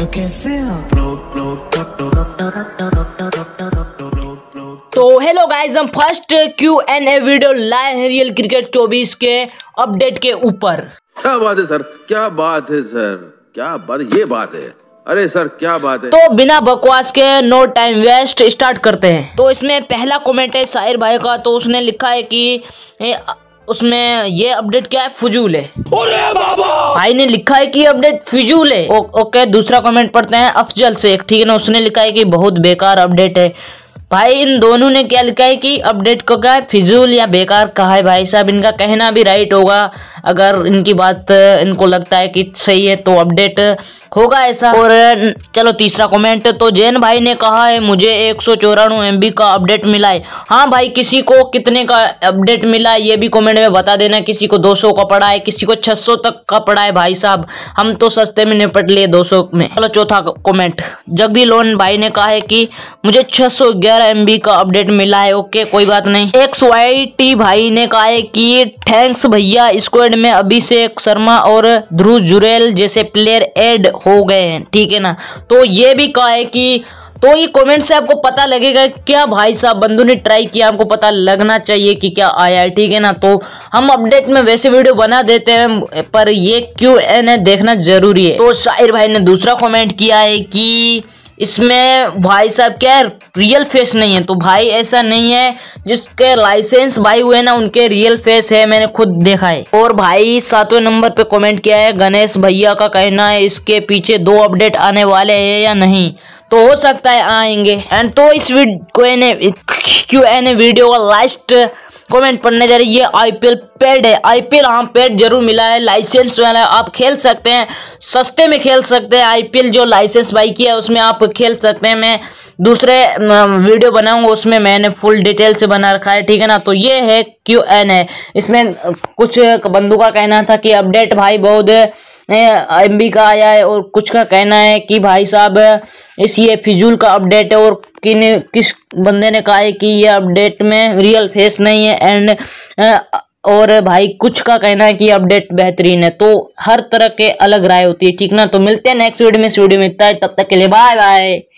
तो कैसे तो हेलो गाइस हम first Q N A video लाए हैं रियल क्रिकेट चौबीस के अपडेट के ऊपर क्या बात है सर क्या बात है सर क्या बात ये बात है अरे सर क्या बात है तो बिना बकवास के नो टाइम वेस्ट स्टार्ट करते हैं तो इसमें पहला कमेंट है शायर भाई का तो उसने लिखा है कि उसमें ये अपडेट क्या है फजूल है भाई ने लिखा है कि अपडेट फिजूल है ओके दूसरा कमेंट पढ़ते हैं अफजल से ठीक है ना उसने लिखा है कि बहुत बेकार अपडेट है भाई इन दोनों ने क्या लिखा है कि अपडेट को क्या है फिजूल या बेकार कहा है भाई साहब इनका कहना भी राइट होगा अगर इनकी बात इनको लगता है कि सही है तो अपडेट होगा ऐसा और चलो तीसरा कमेंट तो जैन भाई ने कहा है मुझे एक सौ का अपडेट मिला है हाँ भाई किसी को कितने का अपडेट मिला है ये भी कमेंट में बता देना किसी को 200 का पड़ा है किसी को 600 तक का पड़ा है भाई साहब हम तो सस्ते में निपट लिए 200 में चलो चौथा कमेंट जगदी लोन भाई ने कहा है कि मुझे 611 एमबी का अपडेट मिला है ओके कोई बात नहीं एक्स वाई टी भाई ने कहा है कि थैंक्स भैया स्क्वाड में अभिषेक शर्मा और ध्रुव जुरेल जैसे प्लेयर एड हो गए हैं ठीक है ना तो ये भी कहा है कि तो ये कमेंट से आपको पता लगेगा क्या भाई साहब बंधु ने ट्राई किया आपको पता लगना चाहिए कि क्या आया है ठीक है ना तो हम अपडेट में वैसे वीडियो बना देते हैं पर ये क्यों एन है देखना जरूरी है तो शायर भाई ने दूसरा कमेंट किया है कि इसमें भाई साहब क्या रियल फेस नहीं है तो भाई ऐसा नहीं है जिसके लाइसेंस भाई हुए ना उनके रियल फेस है मैंने खुद देखा है और भाई सातवें नंबर पे कमेंट किया है गणेश भैया का कहना है इसके पीछे दो अपडेट आने वाले हैं या नहीं तो हो सकता है आएंगे एंड तो इस वीडियो को ए वीडियो का लास्ट कमेंट पढ़ने जा रही है आईपीएल पेड है आईपीएल हाँ पेड जरूर मिला है लाइसेंस वाला आप खेल सकते हैं सस्ते में खेल सकते हैं आईपीएल जो लाइसेंस बाई किया है उसमें आप खेल सकते हैं मैं दूसरे वीडियो बनाऊंगा उसमें मैंने फुल डिटेल से बना रखा है ठीक है ना तो ये है क्यू एन है इसमें कुछ बंधु का कहना था कि अपडेट भाई बहुत एमबी का आया है और कुछ का कहना है कि भाई साहब इस ये फिजूल का अपडेट है और किन किस बंदे ने कहा है कि ये अपडेट में रियल फेस नहीं है एंड और भाई कुछ का कहना है कि अपडेट बेहतरीन है तो हर तरह के अलग राय होती है ठीक ना तो मिलते हैं नेक्स्ट वीडियो में इस वीडियो में इतना है तब तक के लिए बाय बाय